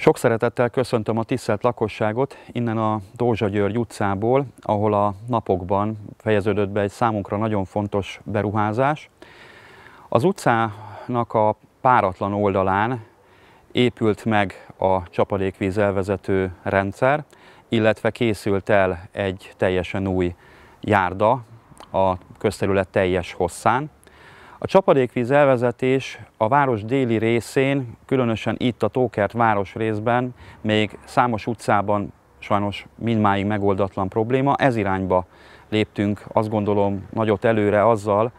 Sok szeretettel köszöntöm a tisztelt lakosságot innen a Dózsa György utcából, ahol a napokban fejeződött be egy számunkra nagyon fontos beruházás. Az utcának a páratlan oldalán épült meg a csapadékvíz elvezető rendszer, illetve készült el egy teljesen új járda a közterület teljes hosszán. A csapadékvíz elvezetés a város déli részén, különösen itt a Tókert város részben, még számos utcában sajnos mindmáig megoldatlan probléma. Ez irányba léptünk, azt gondolom, nagyot előre azzal,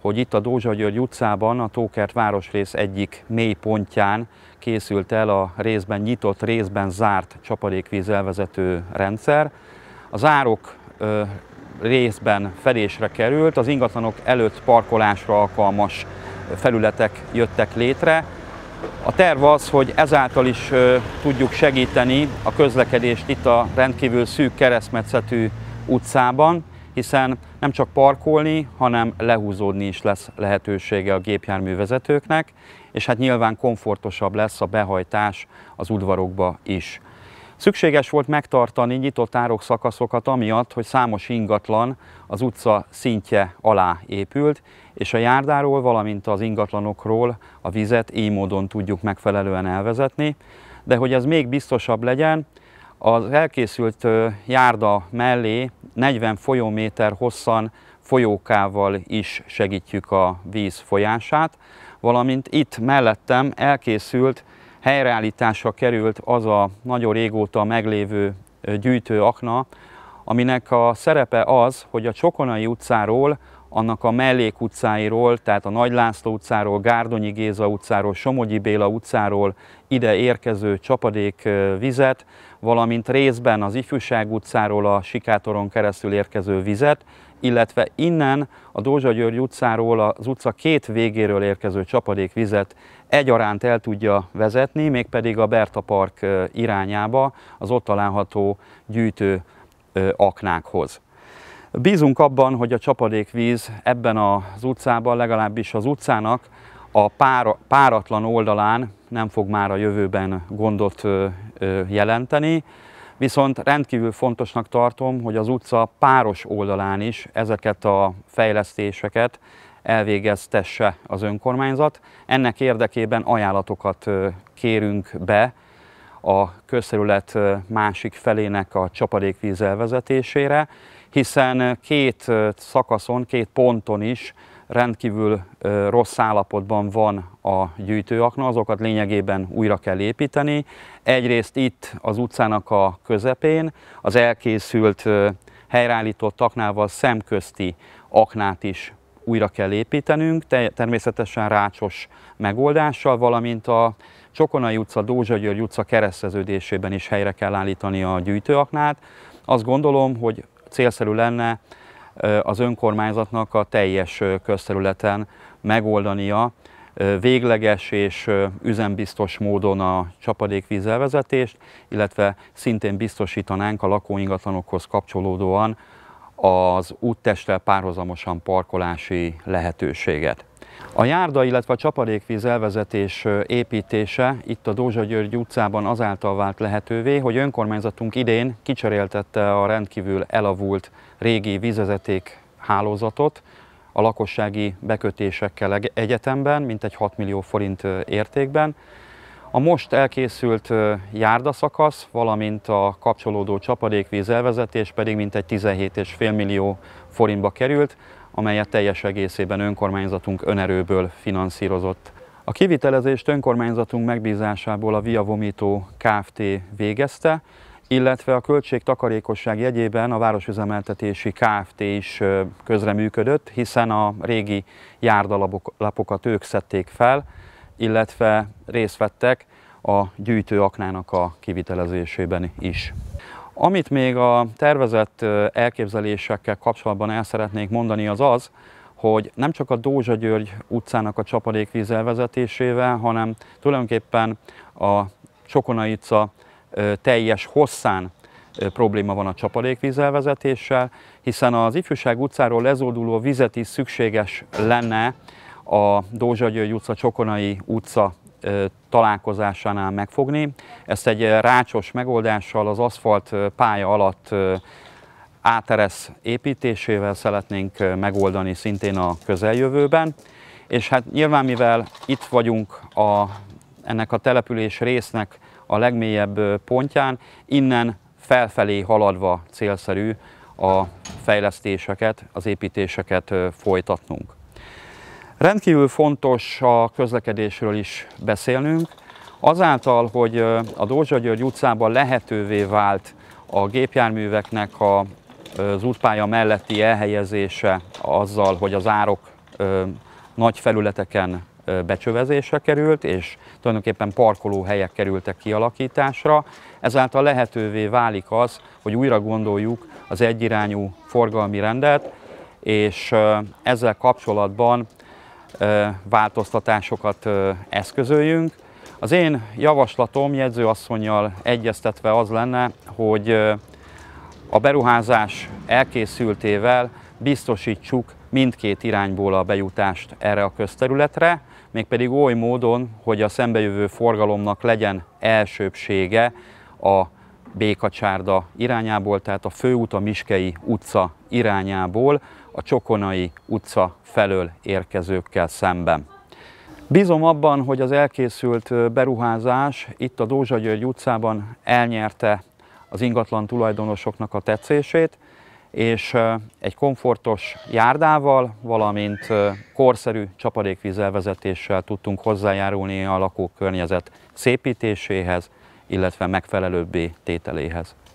hogy itt a Dózsa György utcában, a Tókert városrész egyik mély pontján készült el a részben nyitott, részben zárt csapadékvíz elvezető rendszer. Az árok részben fedésre került, az ingatlanok előtt parkolásra alkalmas felületek jöttek létre. A terv az, hogy ezáltal is tudjuk segíteni a közlekedést itt a rendkívül szűk keresztmetszetű utcában, hiszen nem csak parkolni, hanem lehúzódni is lesz lehetősége a gépjárművezetőknek, és hát nyilván komfortosabb lesz a behajtás az udvarokba is. Szükséges volt megtartani nyitott szakaszokat amiatt, hogy számos ingatlan az utca szintje alá épült, és a járdáról, valamint az ingatlanokról a vizet így módon tudjuk megfelelően elvezetni. De hogy ez még biztosabb legyen, az elkészült járda mellé 40 folyóméter hosszan folyókával is segítjük a víz folyását, valamint itt mellettem elkészült helyreállításra került az a nagyon régóta meglévő gyűjtő akna, aminek a szerepe az, hogy a Csokonai utcáról, annak a mellék utcáiról, tehát a Nagy László utcáról, Gárdonyi Géza utcáról, Somogyi Béla utcáról ide érkező csapadék vizet, valamint részben az Ifjúság utcáról a Sikátoron keresztül érkező vizet illetve innen a Dózsa György utcáról az utca két végéről érkező csapadékvizet egyaránt el tudja vezetni, mégpedig a Berta Park irányába, az ott található gyűjtő aknákhoz. Bízunk abban, hogy a csapadékvíz ebben az utcában, legalábbis az utcának a pára, páratlan oldalán nem fog már a jövőben gondot jelenteni. Viszont rendkívül fontosnak tartom, hogy az utca páros oldalán is ezeket a fejlesztéseket elvégeztesse az önkormányzat. Ennek érdekében ajánlatokat kérünk be a közterület másik felének a csapadékvíz elvezetésére, hiszen két szakaszon, két ponton is rendkívül rossz állapotban van a gyűjtőakna, azokat lényegében újra kell építeni. Egyrészt itt az utcának a közepén az elkészült helyreállított aknával szemközti aknát is újra kell építenünk, természetesen rácsos megoldással, valamint a Csokonai utca, Dózsa-György utca kereszteződésében is helyre kell állítani a gyűjtőaknát. Azt gondolom, hogy célszerű lenne az önkormányzatnak a teljes közterületen megoldania végleges és üzembiztos módon a csapadékvíz elvezetést, illetve szintén biztosítanánk a lakóingatlanokhoz kapcsolódóan az úttestel párhuzamosan parkolási lehetőséget. A járda, illetve a csapadékvíz elvezetés építése itt a Dózsa György utcában azáltal vált lehetővé, hogy önkormányzatunk idén kicseréltette a rendkívül elavult régi vízvezeték hálózatot a lakossági bekötésekkel egyetemben, mintegy 6 millió forint értékben. A most elkészült járdaszakasz, valamint a kapcsolódó csapadékvíz elvezetés pedig mintegy 17,5 millió forintba került, amelyet teljes egészében önkormányzatunk önerőből finanszírozott. A kivitelezést önkormányzatunk megbízásából a Via Vomito Kft. végezte, illetve a költség takarékosság jegyében a Városüzemeltetési Kft. is közreműködött, hiszen a régi járdalapokat ők szedték fel, illetve részt vettek a gyűjtőaknának a kivitelezésében is. Amit még a tervezett elképzelésekkel kapcsolatban el szeretnék mondani az az, hogy nem csak a Dózsa György utcának a csapadékvíz elvezetésével, hanem tulajdonképpen a Csokonaica teljes hosszán probléma van a csapadékvíz elvezetéssel, hiszen az Ifjúság utcáról lezóduló vizet is szükséges lenne a Dózsa György utca, Csokonai utca találkozásánál megfogni. Ezt egy rácsos megoldással az aszfalt pálya alatt áteresz építésével szeretnénk megoldani szintén a közeljövőben. És hát nyilván mivel itt vagyunk a, ennek a település résznek a legmélyebb pontján, innen felfelé haladva célszerű a fejlesztéseket, az építéseket folytatnunk. Rendkívül fontos a közlekedésről is beszélnünk. Azáltal, hogy a Dózsa György utcában lehetővé vált a gépjárműveknek a, az útpálya melletti elhelyezése azzal, hogy az árok nagy felületeken becsövezésre került, és tulajdonképpen parkolóhelyek kerültek kialakításra. Ezáltal lehetővé válik az, hogy újra gondoljuk az egyirányú forgalmi rendet, és ezzel kapcsolatban változtatásokat eszközöljünk. Az én javaslatom jegyzőasszonynal egyeztetve az lenne, hogy a beruházás elkészültével biztosítsuk mindkét irányból a bejutást erre a közterületre, mégpedig oly módon, hogy a szembejövő forgalomnak legyen elsőbsége a Békacsárda irányából, tehát a főút a Miskei utca irányából, a Csokonai utca felől érkezőkkel szemben. Bízom abban, hogy az elkészült beruházás itt a Dózsa György utcában elnyerte az ingatlan tulajdonosoknak a tetszését, és egy komfortos járdával, valamint korszerű csapadékvízelvezetéssel tudtunk hozzájárulni a lakókörnyezet szépítéséhez, illetve megfelelőbbé tételéhez.